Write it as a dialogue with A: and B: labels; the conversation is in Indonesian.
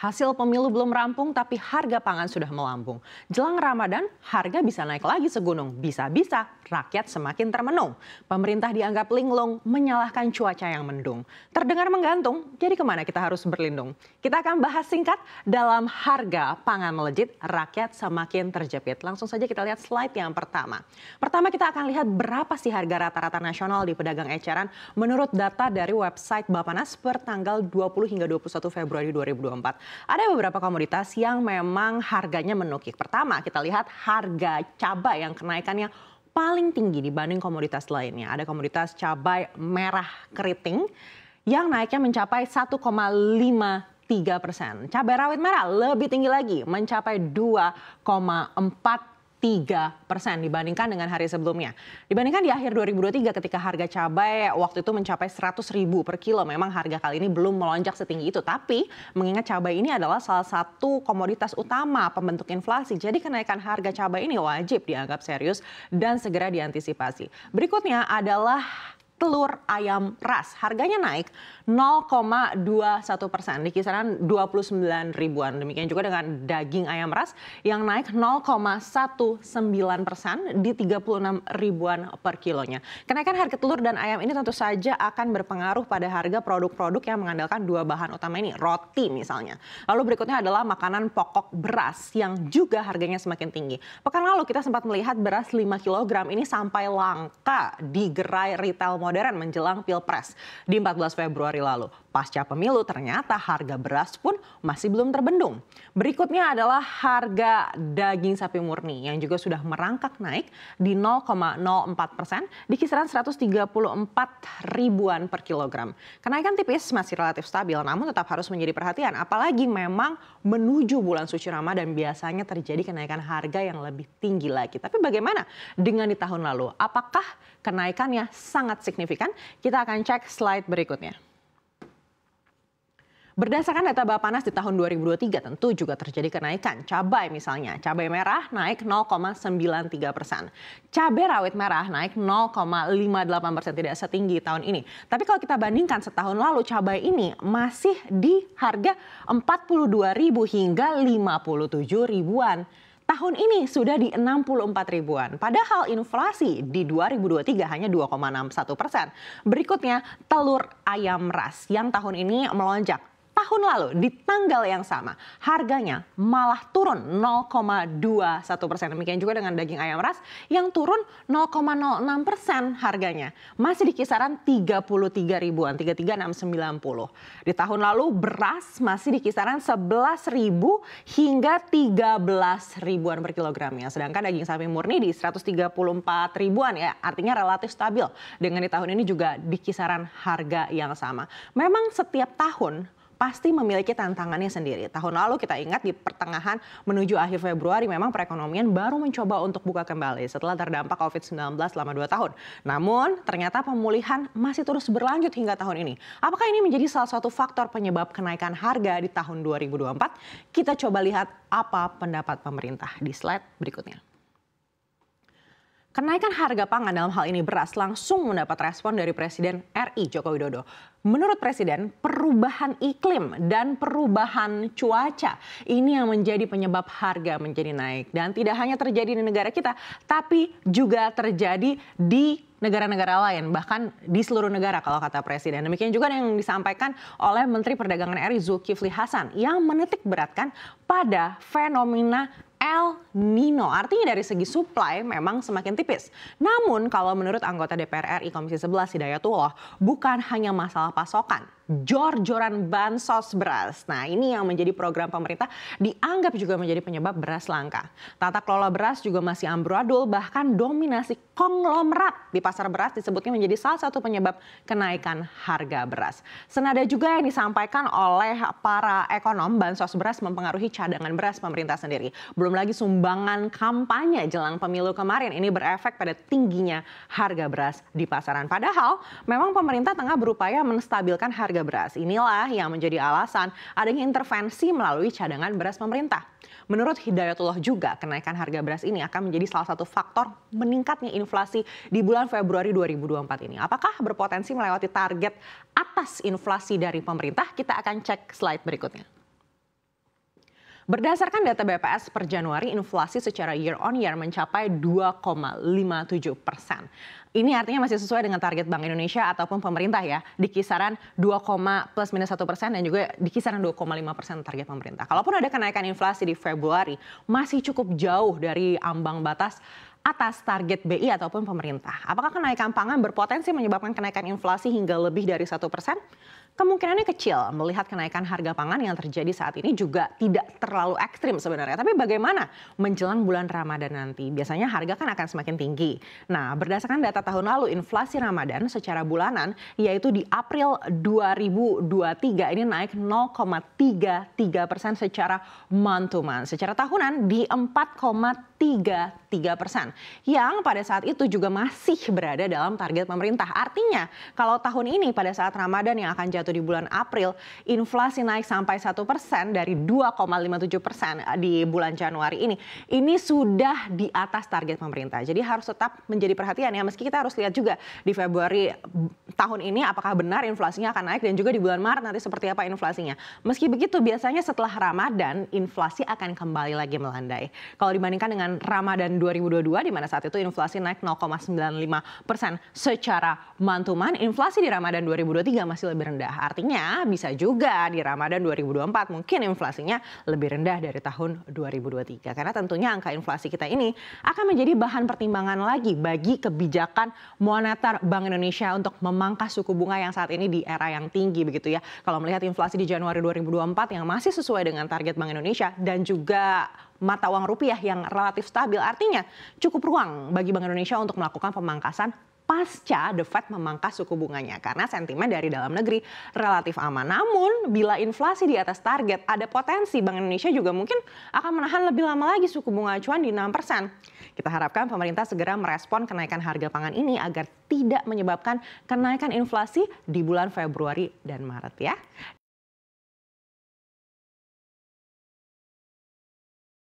A: Hasil pemilu belum rampung tapi harga pangan sudah melambung. Jelang Ramadan, harga bisa naik lagi segunung. Bisa-bisa rakyat semakin termenung. Pemerintah dianggap linglung menyalahkan cuaca yang mendung. Terdengar menggantung, jadi kemana kita harus berlindung? Kita akan bahas singkat dalam harga pangan melejit, rakyat semakin terjepit. Langsung saja kita lihat slide yang pertama. Pertama kita akan lihat berapa sih harga rata-rata nasional di pedagang eceran menurut data dari website Bapanas per tanggal 20 hingga 21 Februari 2024. Ada beberapa komoditas yang memang harganya menukik. Pertama, kita lihat harga cabai yang kenaikannya paling tinggi dibanding komoditas lainnya. Ada komoditas cabai merah keriting yang naiknya mencapai 1,53 persen. Cabai rawit merah lebih tinggi lagi mencapai 2,4 persen dibandingkan dengan hari sebelumnya. Dibandingkan di akhir 2023 ketika harga cabai waktu itu mencapai 100 ribu per kilo. Memang harga kali ini belum melonjak setinggi itu. Tapi mengingat cabai ini adalah salah satu komoditas utama pembentuk inflasi. Jadi kenaikan harga cabai ini wajib dianggap serius dan segera diantisipasi. Berikutnya adalah telur ayam ras. Harganya naik 0,21 persen di kisaran 29 ribuan. Demikian juga dengan daging ayam ras yang naik 0,19 persen di 36 ribuan per kilonya. Kenaikan harga telur dan ayam ini tentu saja akan berpengaruh pada harga produk-produk yang mengandalkan dua bahan utama ini, roti misalnya. Lalu berikutnya adalah makanan pokok beras yang juga harganya semakin tinggi. Pekan lalu kita sempat melihat beras 5 kg ini sampai langka di gerai retail modern modern menjelang Pilpres di 14 Februari lalu. Pasca pemilu ternyata harga beras pun masih belum terbendung. Berikutnya adalah harga daging sapi murni yang juga sudah merangkak naik di 0,04 persen di kisaran 134 ribuan per kilogram. Kenaikan tipis masih relatif stabil namun tetap harus menjadi perhatian apalagi memang menuju bulan suci Ramadan biasanya terjadi kenaikan harga yang lebih tinggi lagi. Tapi bagaimana dengan di tahun lalu? Apakah kenaikannya sangat signifikan? Kita akan cek slide berikutnya. Berdasarkan data Bapanas di tahun 2023 tentu juga terjadi kenaikan. Cabai misalnya, cabai merah naik 0,93 persen. Cabai rawit merah naik 0,58 persen, tidak setinggi tahun ini. Tapi kalau kita bandingkan setahun lalu cabai ini masih di harga ribu hingga 57 ribuan tahun ini sudah di 64 ribuan. Padahal inflasi di 2023 hanya 2,61 persen. Berikutnya telur ayam ras yang tahun ini melonjak tahun lalu di tanggal yang sama harganya malah turun 0,21 persen. Demikian juga dengan daging ayam ras yang turun 0,06 persen harganya. Masih di kisaran 33 ribuan, 33690. Di tahun lalu beras masih di kisaran 11 ribu hingga 13 ribuan per kilogramnya. Sedangkan daging sapi murni di 134 ribuan ya artinya relatif stabil. Dengan di tahun ini juga di kisaran harga yang sama. Memang setiap tahun pasti memiliki tantangannya sendiri. Tahun lalu kita ingat di pertengahan menuju akhir Februari memang perekonomian baru mencoba untuk buka kembali setelah terdampak COVID-19 selama dua tahun. Namun ternyata pemulihan masih terus berlanjut hingga tahun ini. Apakah ini menjadi salah satu faktor penyebab kenaikan harga di tahun 2024? Kita coba lihat apa pendapat pemerintah di slide berikutnya. Kenaikan harga pangan dalam hal ini beras langsung mendapat respon dari Presiden RI Joko Widodo. Menurut Presiden, perubahan iklim dan perubahan cuaca ini yang menjadi penyebab harga menjadi naik. Dan tidak hanya terjadi di negara kita, tapi juga terjadi di negara-negara lain, bahkan di seluruh negara kalau kata Presiden. Demikian juga yang disampaikan oleh Menteri Perdagangan RI Zulkifli Hasan yang menitik beratkan pada fenomena El Nino. Artinya dari segi supply memang semakin tipis. Namun kalau menurut anggota DPR RI Komisi 11 Hidayatullah, bukan hanya masalah pasokan, jor-joran bansos beras. Nah ini yang menjadi program pemerintah dianggap juga menjadi penyebab beras langka. Tata kelola beras juga masih amburadul bahkan dominasi konglomerat di pasar beras disebutnya menjadi salah satu penyebab kenaikan harga beras. Senada juga yang disampaikan oleh para ekonom bansos beras mempengaruhi cadangan beras pemerintah sendiri. Belum lagi sumbangan kampanye jelang pemilu kemarin ini berefek pada tingginya harga beras di pasaran. Padahal memang pemerintah tengah berupaya menstabilkan harga harga beras. Inilah yang menjadi alasan adanya intervensi melalui cadangan beras pemerintah. Menurut Hidayatullah juga, kenaikan harga beras ini akan menjadi salah satu faktor meningkatnya inflasi di bulan Februari 2024 ini. Apakah berpotensi melewati target atas inflasi dari pemerintah? Kita akan cek slide berikutnya. Berdasarkan data BPS per Januari, inflasi secara year on year mencapai 2,57 persen. Ini artinya masih sesuai dengan target Bank Indonesia ataupun pemerintah ya, di kisaran 2, plus minus 1 persen dan juga di kisaran 2,5 persen target pemerintah. Kalaupun ada kenaikan inflasi di Februari, masih cukup jauh dari ambang batas atas target BI ataupun pemerintah. Apakah kenaikan pangan berpotensi menyebabkan kenaikan inflasi hingga lebih dari satu persen? kemungkinannya kecil melihat kenaikan harga pangan yang terjadi saat ini juga tidak terlalu ekstrim sebenarnya. Tapi bagaimana menjelang bulan Ramadan nanti? Biasanya harga kan akan semakin tinggi. Nah, berdasarkan data tahun lalu inflasi Ramadan secara bulanan yaitu di April 2023 ini naik 0,33 persen secara month to month. Secara tahunan di 4,3 33 persen. Yang pada saat itu juga masih berada dalam target pemerintah. Artinya kalau tahun ini pada saat Ramadan yang akan jatuh di bulan April, inflasi naik sampai 1 persen dari 2,57 persen eh, di bulan Januari ini. Ini sudah di atas target pemerintah. Jadi harus tetap menjadi perhatian ya meski kita harus lihat juga di Februari tahun ini apakah benar inflasinya akan naik dan juga di bulan Maret nanti seperti apa inflasinya. Meski begitu biasanya setelah Ramadan inflasi akan kembali lagi melandai. Kalau dibandingkan dengan Ramadan 2022 di mana saat itu inflasi naik 0,95 persen secara mantuman inflasi di Ramadan 2023 masih lebih rendah. Artinya bisa juga di Ramadan 2024 mungkin inflasinya lebih rendah dari tahun 2023 karena tentunya angka inflasi kita ini akan menjadi bahan pertimbangan lagi bagi kebijakan moneter Bank Indonesia untuk memang memangkas suku bunga yang saat ini di era yang tinggi begitu ya. Kalau melihat inflasi di Januari 2024 yang masih sesuai dengan target Bank Indonesia dan juga mata uang rupiah yang relatif stabil artinya cukup ruang bagi Bank Indonesia untuk melakukan pemangkasan pasca The Fed memangkas suku bunganya karena sentimen dari dalam negeri relatif aman. Namun bila inflasi di atas target ada potensi Bank Indonesia juga mungkin akan menahan lebih lama lagi suku bunga acuan di 6%. Kita harapkan pemerintah segera merespon kenaikan harga pangan ini agar tidak menyebabkan kenaikan inflasi di bulan Februari dan Maret ya.